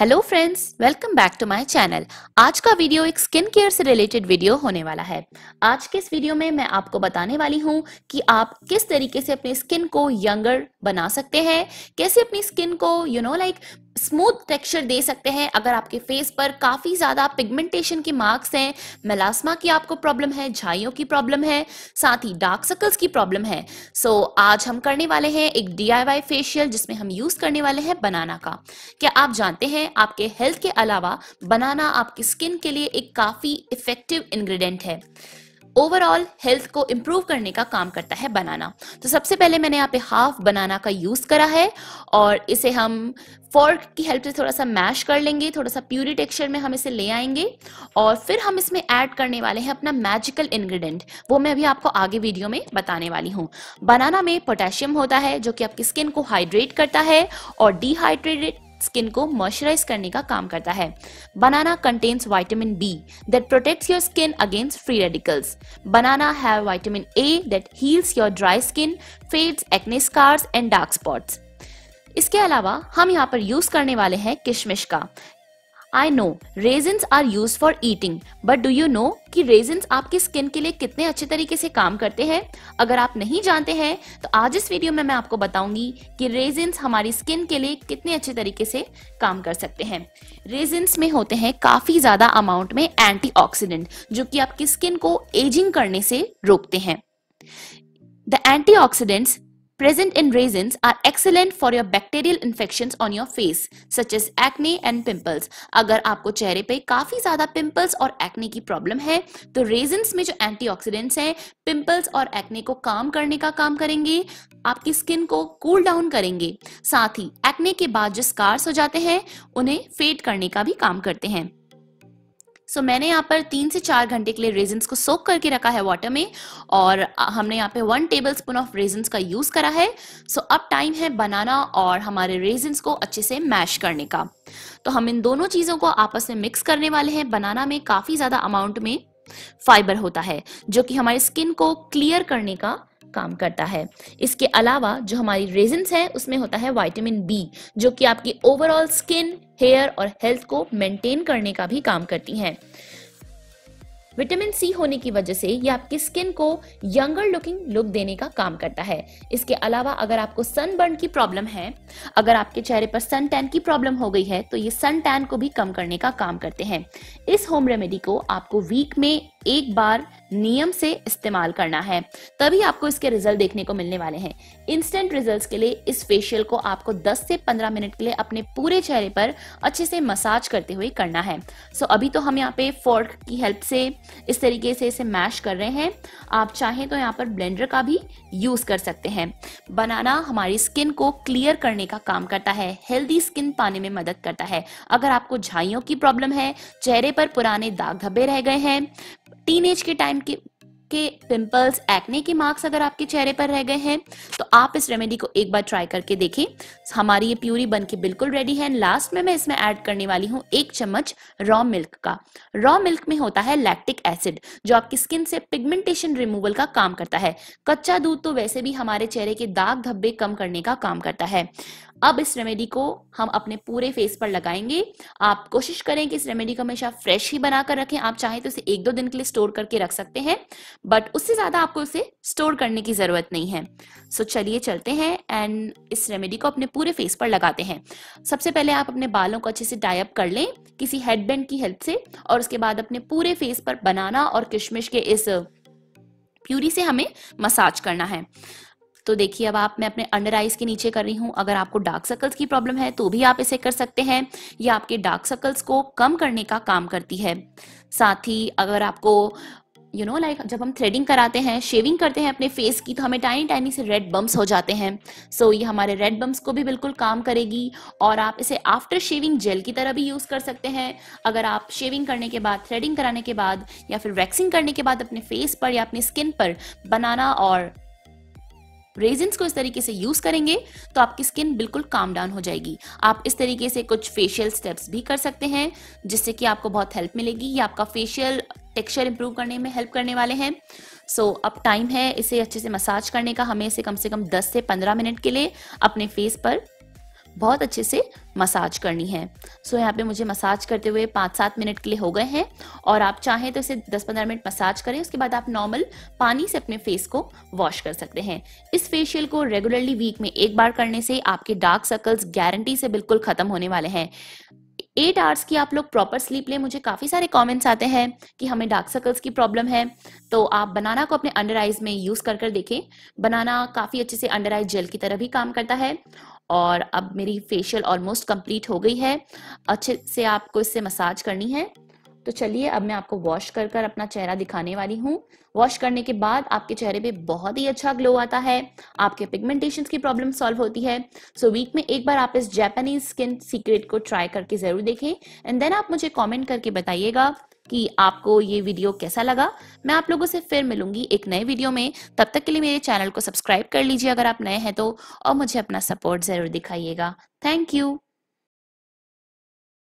hello friends welcome back to my channel आज का video एक स्किन केयर से रिलेटेड वीडियो होने वाला है आज के इस वीडियो में मैं आपको बताने वाली हूँ कि आप किस तरीके से अपने स्किन को यंगर बना सकते हैं कैसे अपनी स्किन को you know like smooth texture दे सकते हैं अगर आपके फेस पर काफ़ी ज़्यादा पिगमेंटेशन के मार्क्स हैं मेलास्मा की आपको प्रॉब्लम है झाइयों की प्रॉब्लम है साथ ही डार्क सर्कल्स की प्रॉब्लम है सो so, आज हम करने वाले हैं एक डीआईवाई फेशियल जिसमें हम यूज़ करने वाले हैं बनाना का क्या आप जानते हैं आपके हेल्थ के अलावा बनाना आपकी स्किन के लिए एक काफ़ी इफेक्टिव इन्ग्रीडियंट है ओवरऑल हेल्थ को इम्प्रूव करने का काम करता है बनाना तो सबसे पहले मैंने यहाँ पे हाफ बनाना का यूज करा है और इसे हम फोर्क की हेल्प से थोड़ा सा मैश कर लेंगे थोड़ा सा प्यूरी टेक्सचर में हम इसे ले आएंगे और फिर हम इसमें ऐड करने वाले हैं अपना मैजिकल इंग्रेडिएंट वो मैं अभी आपको आगे वीडियो में बताने वाली हूँ बनाना में पोटेशियम होता है जो कि आपकी स्किन को हाइड्रेट करता है और डिहाइड्रेटेड स्किन को मॉइस्चराइज करने का काम करता है banana contains vitamin B that protects your skin against free radicals banana have vitamin A that heals your dry skin fades acne scars and dark spots इसके अलावा हम यहाँ पर यूज करने वाले हैं किशमिश का I know raisins are use for eating but do you know कि रेजेंस आपकी स्किन के लिए कितने अच्छे तरीके से काम करते हैं अगर आप नहीं जानते हैं तो आज इस वीडियो में मैं आपको बताऊंगी कि रेजेंस हमारी स्किन के लिए कितने अच्छे तरीके से काम कर सकते हैं रेजेंस में होते हैं काफी ज्यादा अमाउंट में एंटी जो कि आपकी स्किन को एजिंग करने से रोकते हैं the oxidants present in raisins are excellent for your bacterial infections on your face such as acne and pimples अगर आपको चेहरे पे काफी ज्यादा पिंपल्स और एक्ने की प्रॉब्लम है तो रेजिन्स में जो एंटीऑक्सीडेंट्स हैं पिंपल्स और एक्ने को काम करने का काम करेंगे आपकी स्किन को कूल डाउन करेंगे साथ ही एक्ने के बाद जो स्कार्स हो जाते हैं उन्हें फेड करने का भी काम करते हैं सो so, मैंने यहाँ पर तीन से चार घंटे के लिए रेजन्स को सोक करके रखा है वाटर में और हमने यहाँ पे one tablespoon of raisins का यूज करा है सो so, अब टाइम है बनाना और हमारे रेजन्स को अच्छे से मैश करने का तो हम इन दोनों चीजों को आपस में मिक्स करने वाले हैं बनाना में काफी ज्यादा अमाउंट में फाइबर होता है जो कि हमारे स्किन को क्लियर करने का काम करता है इसके अलावा जो हमारी रेजन्स है उसमें होता है वाइटामिन बी जो कि आपकी ओवरऑल स्किन हेयर और हेल्थ को मेंटेन करने का भी काम करती हैं विटामिन सी होने की वजह से ये आपकी स्किन को यंगर लुकिंग लुक देने का काम करता है इसके अलावा अगर आपको सनबर्न की प्रॉब्लम है अगर आपके चेहरे पर सन टैन की प्रॉब्लम हो गई है तो ये सन टैन को भी कम करने का काम करते हैं इस होम रेमेडी को आपको वीक में एक बार नियम से इस्तेमाल करना है तभी आपको इसके रिजल्ट देखने को मिलने वाले हैं इंस्टेंट रिजल्ट्स के लिए इस फेशियल को आपको 10 से 15 मिनट के लिए अपने पूरे चेहरे पर अच्छे से मसाज करते हुए करना है सो so, अभी तो हम यहाँ पे फोर्क की हेल्प से इस तरीके से इसे मैश कर रहे हैं आप चाहें तो यहाँ पर ब्लेंडर का भी यूज कर सकते हैं बनाना हमारी स्किन को क्लियर करने का काम करता है हेल्दी स्किन पाने में मदद करता है अगर आपको झाइयों की प्रॉब्लम है चेहरे पर पुराने दाग धब्बे रह गए हैं टीन के टाइम के के पिंपल्स एक्ने के मार्क्स अगर आपके चेहरे पर रह गए हैं तो आप इस रेमेडी को एक बार ट्राई करके देखें हमारी ये प्यूरी बन के बिल्कुल रेडी है लास्ट में मैं इसमें ऐड करने वाली हूँ एक चम्मच रॉ मिल्क का रॉ मिल्क में होता है लैक्टिक एसिड जो आपकी स्किन से पिगमेंटेशन रिमूवल का काम करता है कच्चा दूध तो वैसे भी हमारे चेहरे के दाग धब्बे कम करने का काम करता है अब इस रेमेडी को हम अपने पूरे फेस पर लगाएंगे आप कोशिश करें कि इस रेमेडी को हमेशा फ्रेश ही बनाकर रखें आप चाहें तो इसे एक दो दिन के लिए स्टोर करके रख सकते हैं बट उससे ज्यादा आपको इसे स्टोर करने की जरूरत नहीं है सो so, चलिए चलते हैं एंड इस रेमेडी को अपने पूरे फेस पर लगाते हैं सबसे पहले आप अपने बालों को अच्छे से टाइप कर लें किसी हेडबैंड की हेल्प से और उसके बाद अपने पूरे फेस पर बनाना और किशमिश के इस प्यूरी से हमें मसाज करना है तो देखिए अब आप मैं अपने अंडर आइज के नीचे कर रही हूँ अगर आपको डार्क सर्कल्स की प्रॉब्लम है तो भी आप इसे कर सकते हैं ये आपके डार्क सर्कल्स को कम करने का काम करती है साथ ही अगर आपको यू नो लाइक जब हम थ्रेडिंग कराते हैं शेविंग करते हैं अपने फेस की तो हमें टाइनी टाइनी से रेड बम्स हो जाते हैं सो so, ये हमारे रेड बम्स को भी बिल्कुल काम करेगी और आप इसे आफ्टर शेविंग जेल की तरह भी यूज़ कर सकते हैं अगर आप शेविंग करने के बाद थ्रेडिंग कराने के बाद या फिर वैक्सिंग करने के बाद अपने फेस पर या अपनी स्किन पर बनाना और रेजेंस को इस तरीके से यूज करेंगे तो आपकी स्किन बिल्कुल काम डाउन हो जाएगी आप इस तरीके से कुछ फेशियल स्टेप्स भी कर सकते हैं जिससे कि आपको बहुत हेल्प मिलेगी ये आपका फेशियल टेक्सचर इंप्रूव करने में हेल्प करने वाले हैं सो so, अब टाइम है इसे अच्छे से मसाज करने का हमें इसे कम से कम 10 से 15 मिनट के लिए अपने फेस पर बहुत अच्छे से मसाज करनी है सो so, यहाँ पे मुझे मसाज करते हुए पाँच सात मिनट के लिए हो गए हैं और आप चाहें तो इसे दस पंद्रह मिनट मसाज करें उसके बाद आप नॉर्मल पानी से अपने फेस को वॉश कर सकते हैं इस फेशियल को रेगुलरली वीक में एक बार करने से आपके डार्क सर्कल्स गारंटी से बिल्कुल खत्म होने वाले हैं एट आवर्स की आप लोग प्रॉपर स्लीप लें मुझे काफ़ी सारे कमेंट्स आते हैं कि हमें डार्क सर्कल्स की प्रॉब्लम है तो आप बनाना को अपने अंडर आइज में यूज़ कर कर देखें बनाना काफ़ी अच्छे से अंडर आइज जेल की तरह भी काम करता है और अब मेरी फेशियल ऑलमोस्ट कंप्लीट हो गई है अच्छे से आपको इससे मसाज करनी है तो चलिए अब मैं आपको वॉश कर कर अपना चेहरा दिखाने वाली हूँ वॉश करने के बाद आपके चेहरे पे बहुत ही अच्छा ग्लो आता है आपके पिगमेंटेशन की प्रॉब्लम सॉल्व होती है सो so, वीक में एक बार आप इस जैपनीज स्किन सीक्रेट को ट्राई करके जरूर देखें एंड देन आप मुझे कॉमेंट करके बताइएगा कि आपको ये वीडियो कैसा लगा मैं आप लोगों से फिर मिलूंगी एक नए वीडियो में तब तक के लिए मेरे चैनल को सब्सक्राइब कर लीजिए अगर आप नए हैं तो और मुझे अपना सपोर्ट ज़रूर दिखाइएगा थैंक यू